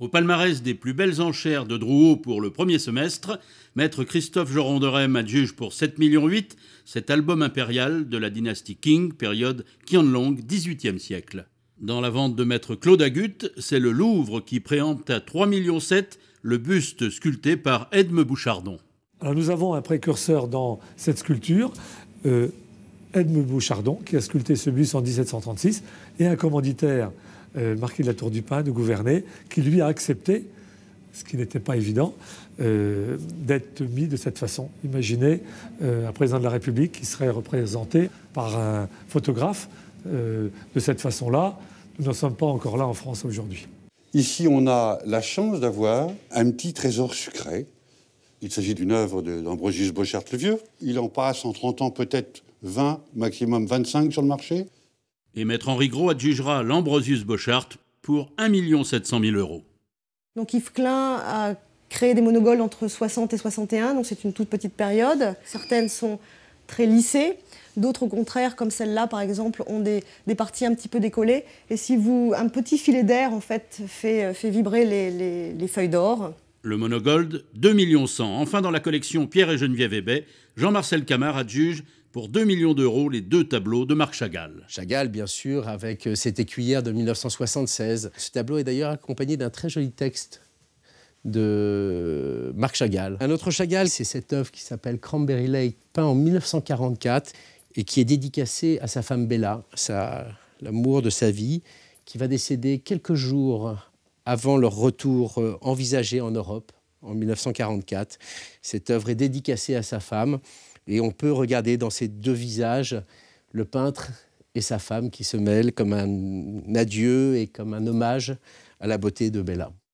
Au palmarès des plus belles enchères de Drouot pour le premier semestre, maître Christophe Rheim adjuge pour 7,8 millions cet album impérial de la dynastie King, période Qianlong, e siècle. Dans la vente de maître Claude Agut, c'est le Louvre qui préempte à 3,7 millions le buste sculpté par Edme Bouchardon. nous avons un précurseur dans cette sculpture. Euh, Edme Bouchardon, qui a sculpté ce buste en 1736, et un commanditaire euh, marquis de la Tour du Pin de gouverner, qui lui a accepté, ce qui n'était pas évident, euh, d'être mis de cette façon. Imaginez euh, un président de la République qui serait représenté par un photographe de cette façon-là. Nous n'en sommes pas encore là en France aujourd'hui. Ici, on a la chance d'avoir un petit trésor sucré. Il s'agit d'une œuvre d'Ambrosius Bochart le Vieux. Il en passe en 30 ans peut-être 20, maximum 25 sur le marché. Et Maître Henri Gros adjugera l'Ambrosius Bochart pour 1 700 000 euros. Donc Yves Klein a créé des monogoles entre 60 et 61, donc c'est une toute petite période. Certaines sont très lissées, d'autres au contraire, comme celle-là par exemple, ont des, parties un petit peu décollées. Et si vous, un petit filet d'air en fait fait, vibrer les, feuilles d'or. Le monogold, 2 millions 100. Enfin dans la collection Pierre et Geneviève Hébet, Jean-Marcel Camard adjuge pour 2 millions d'euros les deux tableaux de Marc Chagall. Chagall, bien sûr, avec euh, cette écuyère de 1976. Ce tableau est d'ailleurs accompagné d'un très joli texte de Marc Chagall. Un autre Chagall, c'est cette œuvre qui s'appelle Cranberry Lake, peint en 1944 et qui est dédicacée à sa femme Bella, l'amour de sa vie, qui va décéder quelques jours avant leur retour euh, envisagé en Europe en 1944. Cette œuvre est dédicacée à sa femme. Et on peut regarder dans ces deux visages le peintre et sa femme qui se mêlent comme un adieu et comme un hommage à la beauté de Bella.